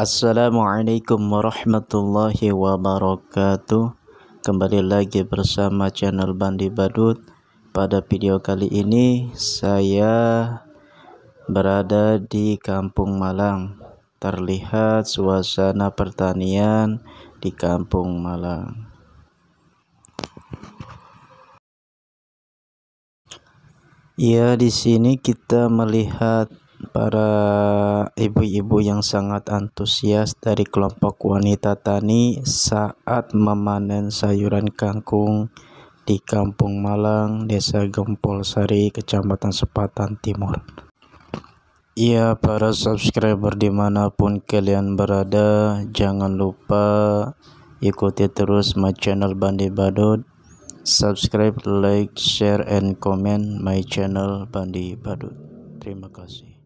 Assalamualaikum warahmatullahi wabarakatuh Kembali lagi bersama channel Bandi Badut Pada video kali ini saya berada di Kampung Malang Terlihat suasana pertanian di Kampung Malang Ya di sini kita melihat para ibu-ibu yang sangat antusias dari kelompok wanita tani saat memanen sayuran kangkung di Kampung Malang, Desa Gempol Sari, Kecamatan Sepatan Timur. Ya para subscriber dimanapun kalian berada, jangan lupa ikuti terus my channel Bandi Badut. Subscribe, like, share, and comment my channel Bandi Badut. Terima kasih.